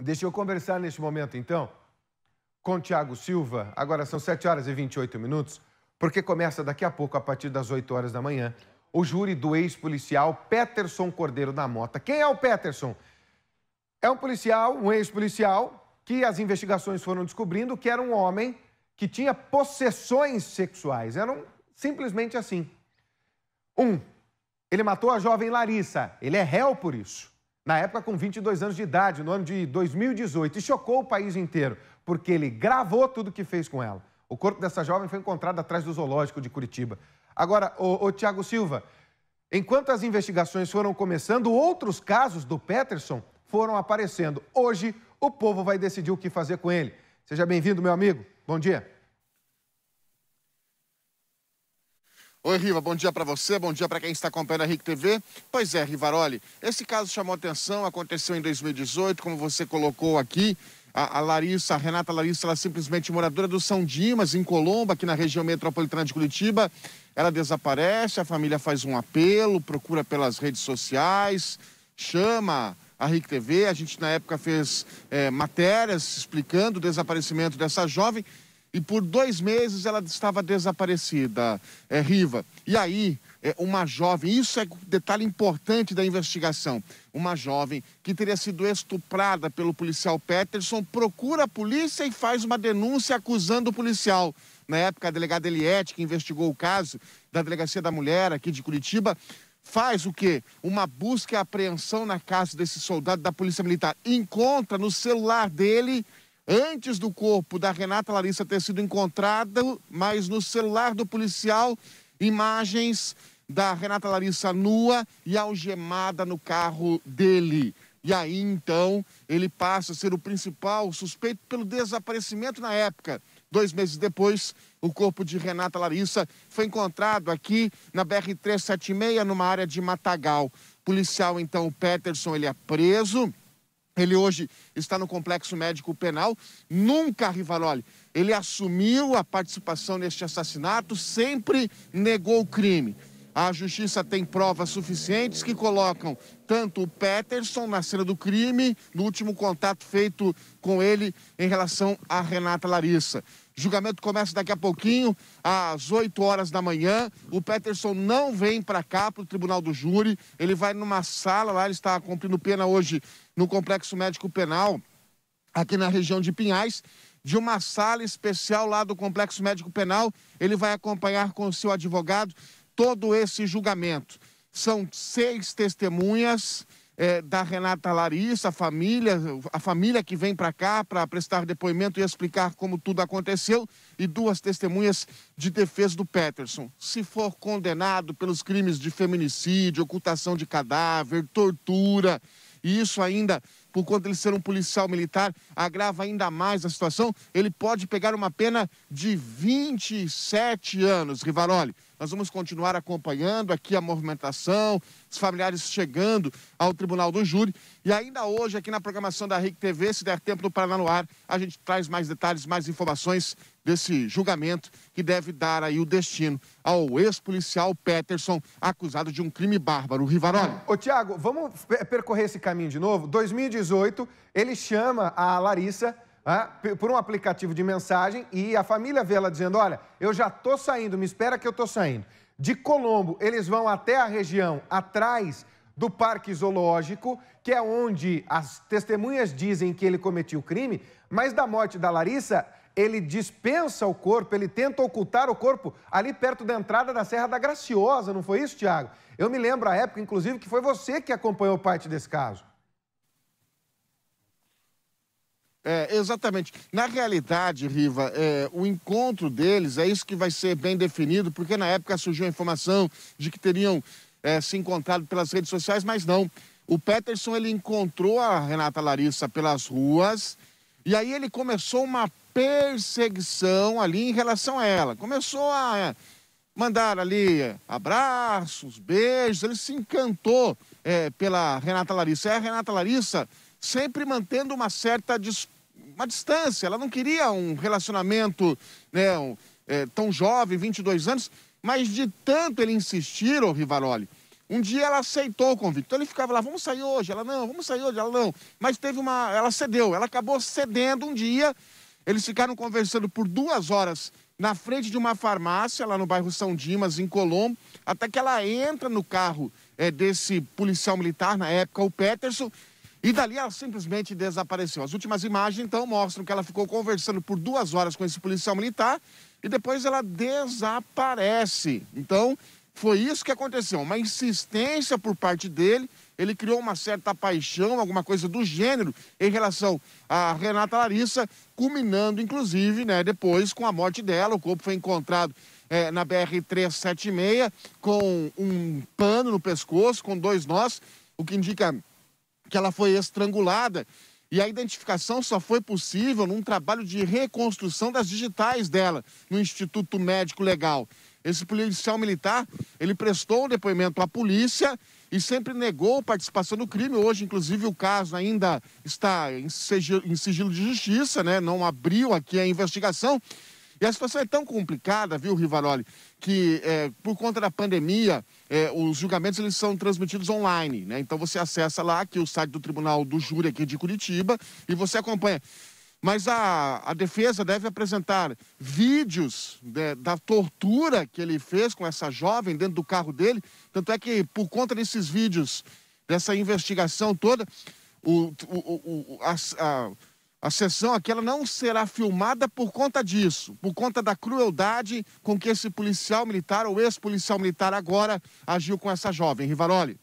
Deixa eu conversar neste momento, então, com Tiago Silva. Agora são 7 horas e 28 minutos, porque começa daqui a pouco, a partir das 8 horas da manhã, o júri do ex-policial Peterson Cordeiro da Mota. Quem é o Peterson? É um policial, um ex-policial, que as investigações foram descobrindo que era um homem que tinha possessões sexuais. Era simplesmente assim. Um, ele matou a jovem Larissa. Ele é réu por isso na época com 22 anos de idade, no ano de 2018, e chocou o país inteiro, porque ele gravou tudo que fez com ela. O corpo dessa jovem foi encontrado atrás do zoológico de Curitiba. Agora, o, o Tiago Silva, enquanto as investigações foram começando, outros casos do Peterson foram aparecendo. Hoje, o povo vai decidir o que fazer com ele. Seja bem-vindo, meu amigo. Bom dia. Oi, Riva, bom dia para você, bom dia para quem está acompanhando a RIC TV. Pois é, Rivaroli, esse caso chamou atenção, aconteceu em 2018, como você colocou aqui. A, a Larissa, a Renata Larissa, ela é simplesmente moradora do São Dimas, em Colombo, aqui na região metropolitana de Curitiba. Ela desaparece, a família faz um apelo, procura pelas redes sociais, chama a RIC TV. A gente, na época, fez é, matérias explicando o desaparecimento dessa jovem e por dois meses ela estava desaparecida, é, Riva. E aí, é, uma jovem, isso é detalhe importante da investigação, uma jovem que teria sido estuprada pelo policial Peterson procura a polícia e faz uma denúncia acusando o policial. Na época, a delegada Eliette, que investigou o caso da Delegacia da Mulher aqui de Curitiba, faz o quê? Uma busca e apreensão na casa desse soldado da Polícia Militar. Encontra no celular dele Antes do corpo da Renata Larissa ter sido encontrado, mas no celular do policial, imagens da Renata Larissa nua e algemada no carro dele. E aí então ele passa a ser o principal suspeito pelo desaparecimento na época. Dois meses depois, o corpo de Renata Larissa foi encontrado aqui na BR-376, numa área de Matagal. O policial, então, Peterson, ele é preso ele hoje está no Complexo Médico Penal. Nunca, Rivaroli, ele assumiu a participação neste assassinato, sempre negou o crime. A justiça tem provas suficientes que colocam tanto o Peterson na cena do crime, no último contato feito com ele em relação a Renata Larissa. O julgamento começa daqui a pouquinho, às 8 horas da manhã. O Peterson não vem para cá, para o tribunal do júri. Ele vai numa sala lá, ele está cumprindo pena hoje no Complexo Médico Penal, aqui na região de Pinhais, de uma sala especial lá do Complexo Médico Penal. Ele vai acompanhar com seu advogado todo esse julgamento. São seis testemunhas. É, da Renata Larissa, a família, a família que vem para cá para prestar depoimento e explicar como tudo aconteceu, e duas testemunhas de defesa do Peterson. Se for condenado pelos crimes de feminicídio, ocultação de cadáver, tortura, e isso ainda, por conta de ele ser um policial militar, agrava ainda mais a situação, ele pode pegar uma pena de 27 anos, Rivaroli. Nós vamos continuar acompanhando aqui a movimentação, os familiares chegando ao Tribunal do Júri. E ainda hoje, aqui na programação da RIC TV, se der tempo do Paraná no ar, a gente traz mais detalhes, mais informações desse julgamento que deve dar aí o destino ao ex-policial Peterson, acusado de um crime bárbaro. Rivaroli. Ô, Tiago, vamos percorrer esse caminho de novo? 2018, ele chama a Larissa ah, por um aplicativo de mensagem e a família vê ela dizendo: Olha, eu já tô saindo, me espera que eu tô saindo. De Colombo, eles vão até a região atrás do Parque Zoológico, que é onde as testemunhas dizem que ele cometeu o crime, mas da morte da Larissa, ele dispensa o corpo, ele tenta ocultar o corpo ali perto da entrada da Serra da Graciosa, não foi isso, Tiago? Eu me lembro a época, inclusive, que foi você que acompanhou parte desse caso. É, exatamente. Na realidade, Riva, é, o encontro deles é isso que vai ser bem definido, porque na época surgiu a informação de que teriam é, se encontrado pelas redes sociais, mas não. O Peterson ele encontrou a Renata Larissa pelas ruas e aí ele começou uma perseguição ali em relação a ela. Começou a é, mandar ali é, abraços, beijos, ele se encantou é, pela Renata Larissa. É a Renata Larissa sempre mantendo uma certa dis... uma distância, ela não queria um relacionamento né, um, é, tão jovem, 22 anos, mas de tanto ele insistir, o Rivaroli, um dia ela aceitou o convite. Então ele ficava lá, vamos sair hoje, ela não, vamos sair hoje, ela não. Mas teve uma. Ela cedeu, ela acabou cedendo um dia eles ficaram conversando por duas horas na frente de uma farmácia, lá no bairro São Dimas, em Colombo, até que ela entra no carro é, desse policial militar, na época, o Peterson, e dali ela simplesmente desapareceu. As últimas imagens, então, mostram que ela ficou conversando por duas horas com esse policial militar e depois ela desaparece. Então, foi isso que aconteceu, uma insistência por parte dele ele criou uma certa paixão, alguma coisa do gênero, em relação a Renata Larissa, culminando, inclusive, né, depois com a morte dela. O corpo foi encontrado é, na BR-376 com um pano no pescoço, com dois nós, o que indica que ela foi estrangulada. E a identificação só foi possível num trabalho de reconstrução das digitais dela no Instituto Médico Legal. Esse policial militar, ele prestou um depoimento à polícia e sempre negou participação no crime. Hoje, inclusive, o caso ainda está em sigilo, em sigilo de justiça, né? Não abriu aqui a investigação. E a situação é tão complicada, viu, Rivaroli, que é, por conta da pandemia, é, os julgamentos eles são transmitidos online, né? Então você acessa lá aqui é o site do Tribunal do Júri aqui de Curitiba e você acompanha. Mas a, a defesa deve apresentar vídeos de, da tortura que ele fez com essa jovem dentro do carro dele. Tanto é que, por conta desses vídeos, dessa investigação toda, o, o, o, a, a, a sessão aquela não será filmada por conta disso, por conta da crueldade com que esse policial militar ou ex-policial militar agora agiu com essa jovem. Rivaroli.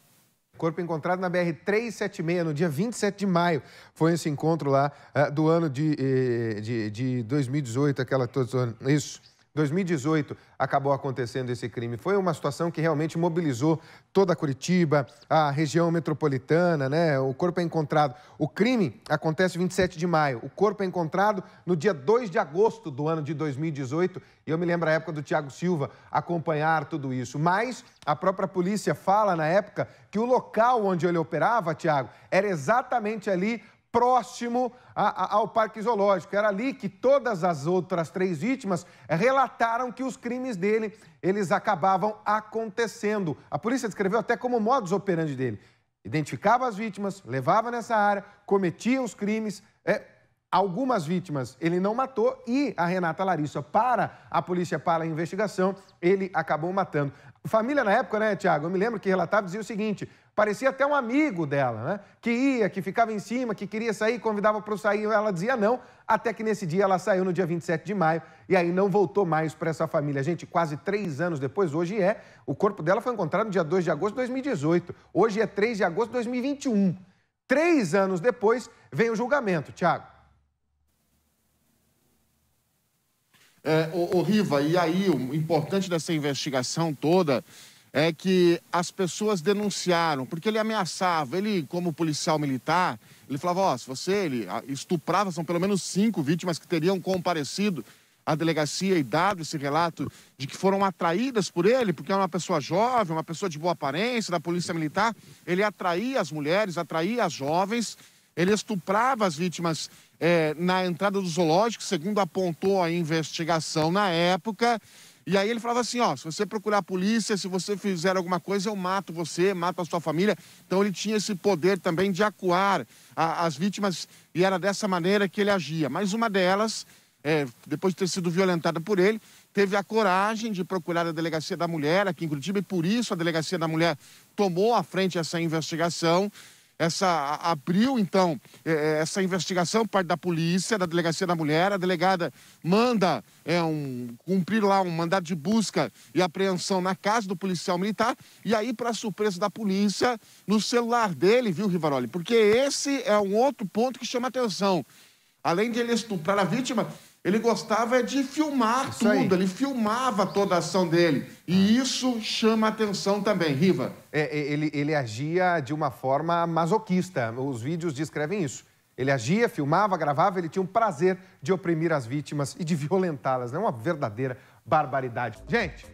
Corpo encontrado na BR-376, no dia 27 de maio. Foi esse encontro lá uh, do ano de, eh, de, de 2018, aquela toda. Isso. 2018 acabou acontecendo esse crime. Foi uma situação que realmente mobilizou toda Curitiba, a região metropolitana, né? O corpo é encontrado. O crime acontece 27 de maio. O corpo é encontrado no dia 2 de agosto do ano de 2018. E eu me lembro a época do Tiago Silva acompanhar tudo isso. Mas a própria polícia fala na época que o local onde ele operava, Tiago, era exatamente ali próximo a, a, ao parque zoológico. Era ali que todas as outras três vítimas relataram que os crimes dele eles acabavam acontecendo. A polícia descreveu até como modus operandi dele. Identificava as vítimas, levava nessa área, cometia os crimes. É, algumas vítimas ele não matou e a Renata Larissa, para a polícia, para a investigação, ele acabou matando. Família na época, né, Tiago? Eu me lembro que relatava dizia o seguinte: parecia até um amigo dela, né? Que ia, que ficava em cima, que queria sair, convidava para sair, ela dizia não, até que nesse dia ela saiu no dia 27 de maio e aí não voltou mais para essa família. Gente, quase três anos depois, hoje é. O corpo dela foi encontrado no dia 2 de agosto de 2018. Hoje é 3 de agosto de 2021. Três anos depois vem o julgamento, Tiago. É, o, o Riva, e aí o importante dessa investigação toda é que as pessoas denunciaram, porque ele ameaçava, ele como policial militar, ele falava, ó, oh, se você, ele estuprava, são pelo menos cinco vítimas que teriam comparecido à delegacia e dado esse relato de que foram atraídas por ele, porque era é uma pessoa jovem, uma pessoa de boa aparência, da polícia militar, ele atraía as mulheres, atraía as jovens, ele estuprava as vítimas é, na entrada do zoológico, segundo apontou a investigação na época. E aí ele falava assim, ó, se você procurar a polícia, se você fizer alguma coisa, eu mato você, mato a sua família. Então ele tinha esse poder também de acuar a, as vítimas e era dessa maneira que ele agia. Mas uma delas, é, depois de ter sido violentada por ele, teve a coragem de procurar a Delegacia da Mulher aqui em Curitiba e por isso a Delegacia da Mulher tomou à frente essa investigação essa abriu então é, é, essa investigação parte da polícia, da delegacia da mulher, a delegada manda é, um, cumprir lá um mandado de busca e apreensão na casa do policial militar e aí para surpresa da polícia no celular dele, viu Rivaroli? Porque esse é um outro ponto que chama atenção. Além de ele estuprar a vítima, ele gostava de filmar isso tudo, aí. ele filmava toda a ação dele. E ah. isso chama atenção também, Riva. É, é, ele, ele agia de uma forma masoquista, os vídeos descrevem isso. Ele agia, filmava, gravava, ele tinha um prazer de oprimir as vítimas e de violentá-las. É né? uma verdadeira barbaridade. Gente,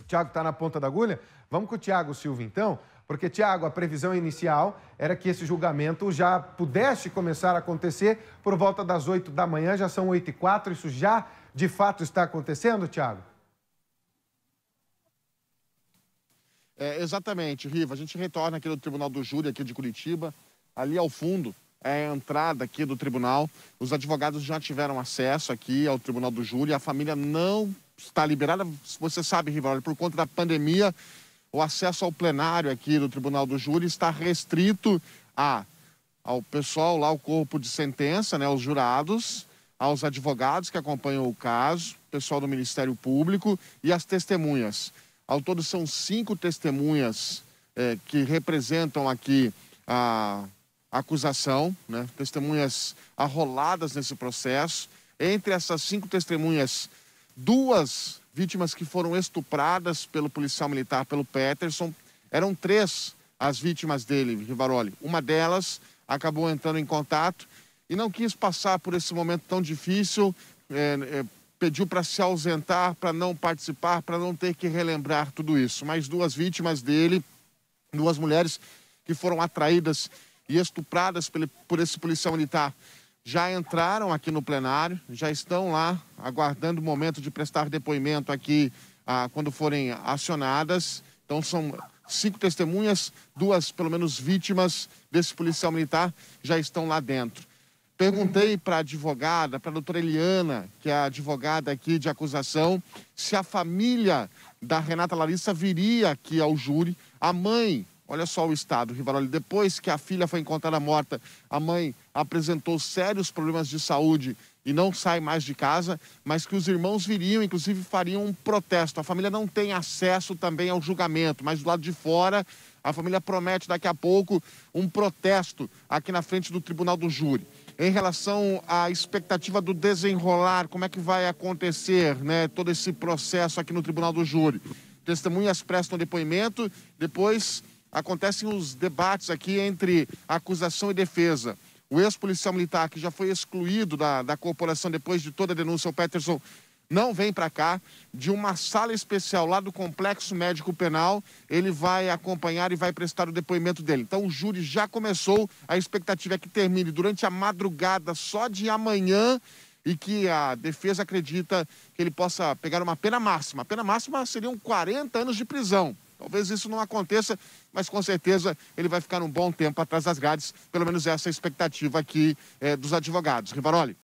o Tiago está na ponta da agulha? Vamos com o Tiago Silva, então. Porque, Tiago, a previsão inicial era que esse julgamento já pudesse começar a acontecer por volta das 8 da manhã, já são 8 e 4, isso já de fato está acontecendo, Tiago? É, exatamente, Riva. A gente retorna aqui do Tribunal do Júri, aqui de Curitiba. Ali ao fundo é a entrada aqui do tribunal. Os advogados já tiveram acesso aqui ao Tribunal do Júri. A família não está liberada. Você sabe, Riva, por conta da pandemia, o acesso ao plenário aqui do Tribunal do Júri está restrito a ao pessoal lá, o corpo de sentença, né, os jurados, aos advogados que acompanham o caso, pessoal do Ministério Público e as testemunhas. Ao todo são cinco testemunhas eh, que representam aqui a acusação, né, testemunhas arroladas nesse processo. Entre essas cinco testemunhas duas vítimas que foram estupradas pelo policial militar, pelo Peterson. Eram três as vítimas dele, Rivaroli. Uma delas acabou entrando em contato e não quis passar por esse momento tão difícil, é, é, pediu para se ausentar, para não participar, para não ter que relembrar tudo isso. Mas duas vítimas dele, duas mulheres que foram atraídas e estupradas por esse policial militar já entraram aqui no plenário, já estão lá aguardando o momento de prestar depoimento aqui ah, quando forem acionadas. Então são cinco testemunhas, duas pelo menos vítimas desse policial militar já estão lá dentro. Perguntei para a advogada, para a doutora Eliana, que é a advogada aqui de acusação, se a família da Renata Larissa viria aqui ao júri. A mãe Olha só o estado, Rivaroli. Depois que a filha foi encontrada morta, a mãe apresentou sérios problemas de saúde e não sai mais de casa, mas que os irmãos viriam, inclusive fariam um protesto. A família não tem acesso também ao julgamento, mas do lado de fora, a família promete daqui a pouco um protesto aqui na frente do Tribunal do Júri. Em relação à expectativa do desenrolar, como é que vai acontecer né, todo esse processo aqui no Tribunal do Júri? Testemunhas prestam depoimento, depois acontecem os debates aqui entre acusação e defesa. O ex-policial militar, que já foi excluído da, da corporação depois de toda a denúncia, o Peterson, não vem para cá. De uma sala especial lá do Complexo Médico Penal, ele vai acompanhar e vai prestar o depoimento dele. Então o júri já começou, a expectativa é que termine durante a madrugada só de amanhã e que a defesa acredita que ele possa pegar uma pena máxima. A pena máxima seriam 40 anos de prisão. Talvez isso não aconteça, mas com certeza ele vai ficar um bom tempo atrás das grades, pelo menos essa é a expectativa aqui é, dos advogados. Rivaroli.